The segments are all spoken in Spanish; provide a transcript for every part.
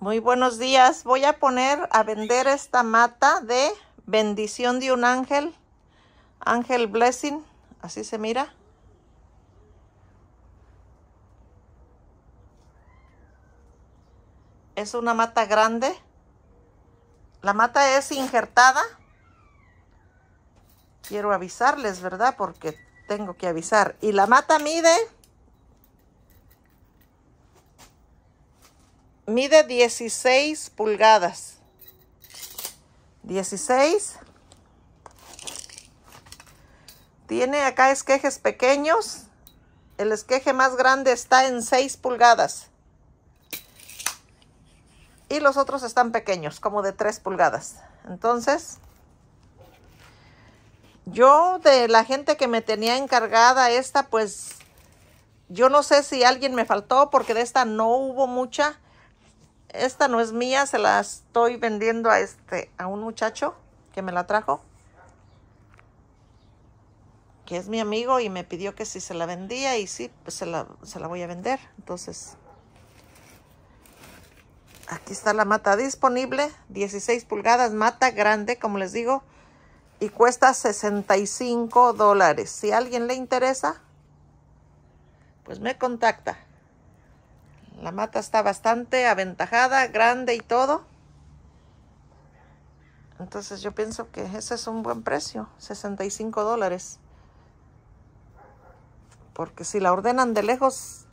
Muy buenos días. Voy a poner a vender esta mata de bendición de un ángel. Ángel Blessing. Así se mira. Es una mata grande. La mata es injertada. Quiero avisarles, ¿verdad? Porque tengo que avisar. Y la mata mide Mide 16 pulgadas. 16. Tiene acá esquejes pequeños. El esqueje más grande está en 6 pulgadas. Y los otros están pequeños, como de 3 pulgadas. Entonces, yo de la gente que me tenía encargada esta, pues yo no sé si alguien me faltó porque de esta no hubo mucha esta no es mía, se la estoy vendiendo a este, a un muchacho que me la trajo, que es mi amigo y me pidió que si se la vendía y sí, pues se la, se la voy a vender. Entonces, aquí está la mata disponible, 16 pulgadas, mata grande, como les digo, y cuesta 65 dólares. Si a alguien le interesa, pues me contacta. La mata está bastante aventajada, grande y todo. Entonces yo pienso que ese es un buen precio, 65 dólares. Porque si la ordenan de lejos,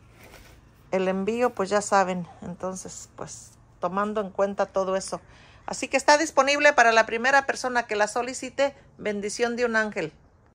el envío, pues ya saben. Entonces, pues tomando en cuenta todo eso. Así que está disponible para la primera persona que la solicite. Bendición de un ángel.